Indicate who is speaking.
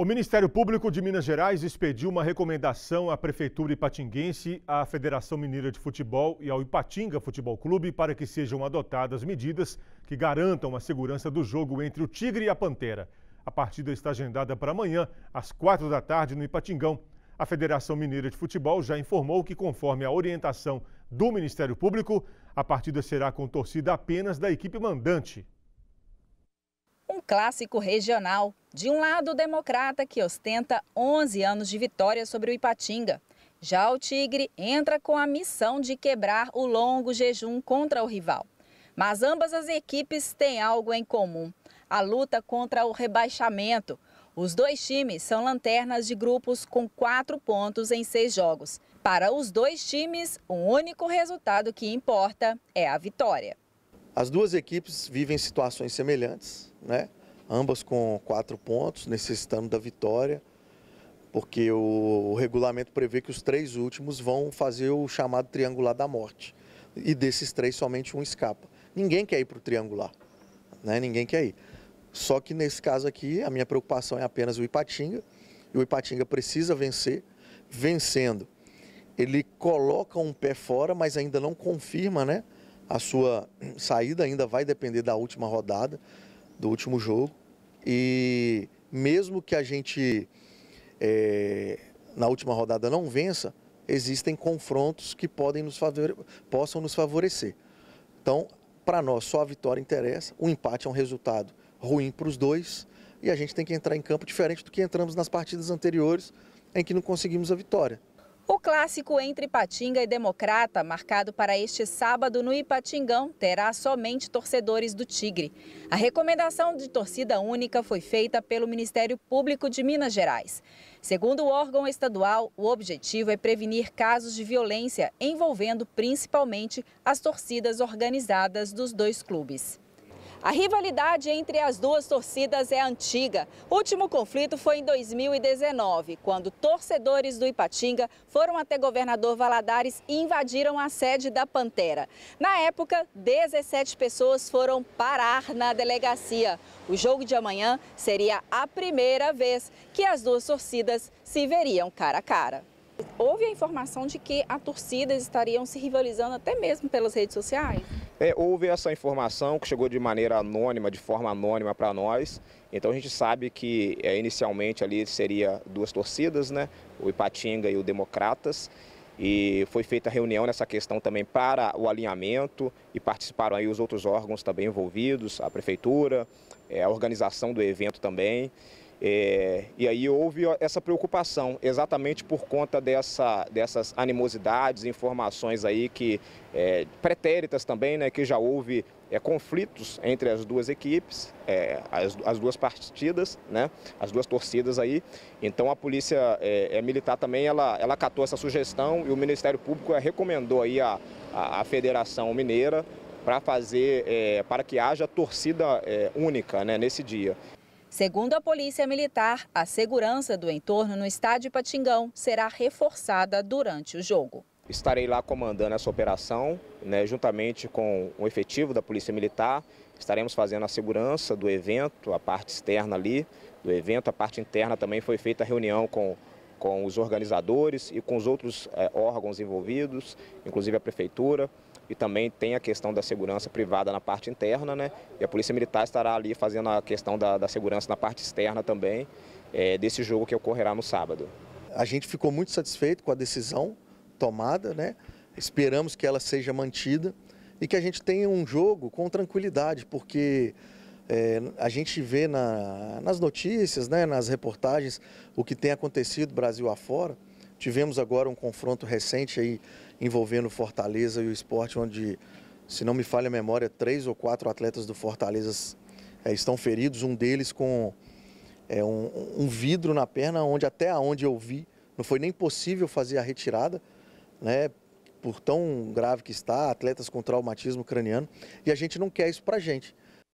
Speaker 1: O Ministério Público de Minas Gerais expediu uma recomendação à Prefeitura Ipatinguense, à Federação Mineira de Futebol e ao Ipatinga Futebol Clube para que sejam adotadas medidas que garantam a segurança do jogo entre o Tigre e a Pantera. A partida está agendada para amanhã, às quatro da tarde, no Ipatingão. A Federação Mineira de Futebol já informou que, conforme a orientação do Ministério Público, a partida será com torcida apenas da equipe mandante.
Speaker 2: Um clássico regional de um lado, o Democrata, que ostenta 11 anos de vitória sobre o Ipatinga. Já o Tigre entra com a missão de quebrar o longo jejum contra o rival. Mas ambas as equipes têm algo em comum: a luta contra o rebaixamento. Os dois times são lanternas de grupos com quatro pontos em seis jogos. Para os dois times, o um único resultado que importa é a vitória.
Speaker 1: As duas equipes vivem situações semelhantes, né? ambas com quatro pontos, necessitando da vitória, porque o, o regulamento prevê que os três últimos vão fazer o chamado triangular da morte. E desses três, somente um escapa. Ninguém quer ir para o triangular, né? ninguém quer ir. Só que nesse caso aqui, a minha preocupação é apenas o Ipatinga, e o Ipatinga precisa vencer. Vencendo, ele coloca um pé fora, mas ainda não confirma né, a sua saída, ainda vai depender da última rodada, do último jogo. E mesmo que a gente é, na última rodada não vença, existem confrontos que podem nos possam nos favorecer. Então, para nós, só a vitória interessa. O empate é um resultado ruim para os dois e a gente tem que entrar em campo diferente do que entramos nas partidas anteriores, em que não conseguimos a vitória.
Speaker 2: O clássico entre Ipatinga e Democrata, marcado para este sábado no Ipatingão, terá somente torcedores do Tigre. A recomendação de torcida única foi feita pelo Ministério Público de Minas Gerais. Segundo o órgão estadual, o objetivo é prevenir casos de violência envolvendo principalmente as torcidas organizadas dos dois clubes. A rivalidade entre as duas torcidas é antiga. O último conflito foi em 2019, quando torcedores do Ipatinga foram até governador Valadares e invadiram a sede da Pantera. Na época, 17 pessoas foram parar na delegacia. O jogo de amanhã seria a primeira vez que as duas torcidas se veriam cara a cara. Houve a informação de que as torcidas estariam se rivalizando até mesmo pelas redes sociais?
Speaker 3: É, houve essa informação que chegou de maneira anônima, de forma anônima para nós. Então a gente sabe que é, inicialmente ali seria duas torcidas, né? O Ipatinga e o Democratas. E foi feita reunião nessa questão também para o alinhamento e participaram aí os outros órgãos também envolvidos, a prefeitura, é, a organização do evento também. É, e aí houve essa preocupação, exatamente por conta dessa, dessas animosidades, informações aí que é, pretéritas também, né, que já houve é, conflitos entre as duas equipes, é, as, as, duas partidas, né, as duas torcidas aí. Então a polícia é, é militar também ela, ela catou essa sugestão e o Ministério Público recomendou aí a, a, a Federação Mineira para fazer para que haja torcida única né, nesse dia.
Speaker 2: Segundo a Polícia Militar, a segurança do entorno no estádio Patingão será reforçada durante o jogo.
Speaker 3: Estarei lá comandando essa operação, né, juntamente com o efetivo da Polícia Militar. Estaremos fazendo a segurança do evento, a parte externa ali do evento, a parte interna também foi feita a reunião com com os organizadores e com os outros eh, órgãos envolvidos, inclusive a prefeitura e também tem a questão da segurança privada na parte interna, né? E a Polícia Militar estará ali fazendo a questão da, da segurança na parte externa também,
Speaker 1: é, desse jogo que ocorrerá no sábado. A gente ficou muito satisfeito com a decisão tomada, né? Esperamos que ela seja mantida e que a gente tenha um jogo com tranquilidade, porque é, a gente vê na, nas notícias, né, nas reportagens, o que tem acontecido Brasil afora. Tivemos agora um confronto recente aí envolvendo Fortaleza e o esporte, onde, se não me falha a memória, três ou quatro atletas do Fortaleza é, estão feridos, um deles com é, um, um, vidro na perna, onde até onde eu vi, não foi nem possível fazer a retirada, né? Por tão grave que está, atletas com traumatismo craniano, e a gente não quer isso pra gente.